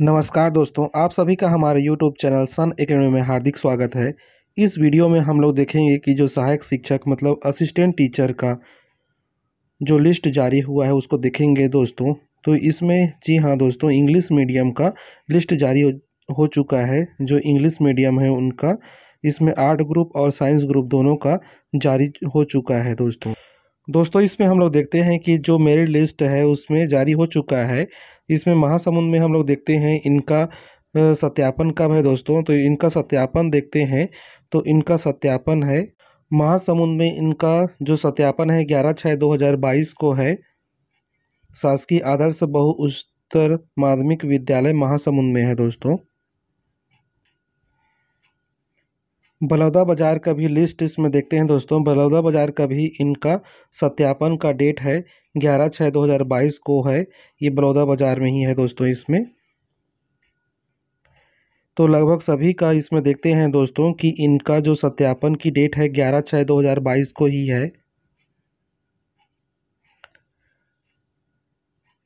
नमस्कार दोस्तों आप सभी का हमारे YouTube चैनल सन एकेडमी में हार्दिक स्वागत है इस वीडियो में हम लोग देखेंगे कि जो सहायक शिक्षक मतलब असिस्टेंट टीचर का जो लिस्ट जारी हुआ है उसको देखेंगे दोस्तों तो इसमें जी हाँ दोस्तों इंग्लिश मीडियम का लिस्ट जारी हो, हो चुका है जो इंग्लिश मीडियम है उनका इसमें आर्ट ग्रुप और साइंस ग्रुप दोनों का जारी हो चुका है दोस्तों दोस्तों इसमें हम लोग देखते हैं कि जो मेरिट लिस्ट है उसमें जारी हो चुका है इसमें महासमुंद में हम लोग देखते हैं इनका सत्यापन कब है दोस्तों तो इनका सत्यापन देखते हैं तो इनका सत्यापन है महासमुंद में इनका जो सत्यापन है ग्यारह छः दो हज़ार बाईस को है शासकीय आदर्श बहु उच्चतर माध्यमिक विद्यालय महासमुंद में है दोस्तों बलौदा बाज़ार का भी लिस्ट इसमें देखते हैं दोस्तों बलौदा बाज़ार का भी इनका सत्यापन का डेट है ग्यारह छः दो हज़ार बाईस को है ये बलौदा बाज़ार में ही है दोस्तों इसमें तो लगभग सभी का इसमें देखते हैं दोस्तों कि इनका जो सत्यापन की डेट है ग्यारह छः दो हज़ार बाईस को ही है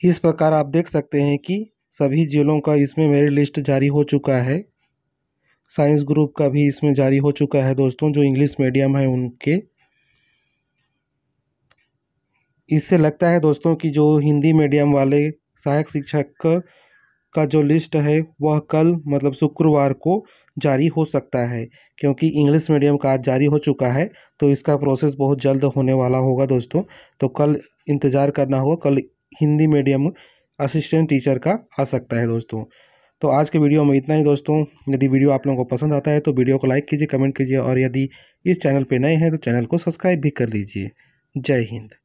इस प्रकार आप देख सकते हैं कि सभी जिलों का इसमें मेरिट लिस्ट जारी हो चुका है साइंस ग्रुप का भी इसमें जारी हो चुका है दोस्तों जो इंग्लिश मीडियम है उनके इससे लगता है दोस्तों कि जो हिंदी मीडियम वाले सहायक शिक्षक का जो लिस्ट है वह कल मतलब शुक्रवार को जारी हो सकता है क्योंकि इंग्लिश मीडियम का आज जारी हो चुका है तो इसका प्रोसेस बहुत जल्द होने वाला होगा दोस्तों तो कल इंतज़ार करना होगा कल हिंदी मीडियम असिस्टेंट टीचर का आ सकता है दोस्तों तो आज के वीडियो में इतना ही दोस्तों यदि वीडियो आप लोगों को पसंद आता है तो वीडियो को लाइक कीजिए कमेंट कीजिए और यदि इस चैनल पर नए हैं तो चैनल को सब्सक्राइब भी कर लीजिए जय हिंद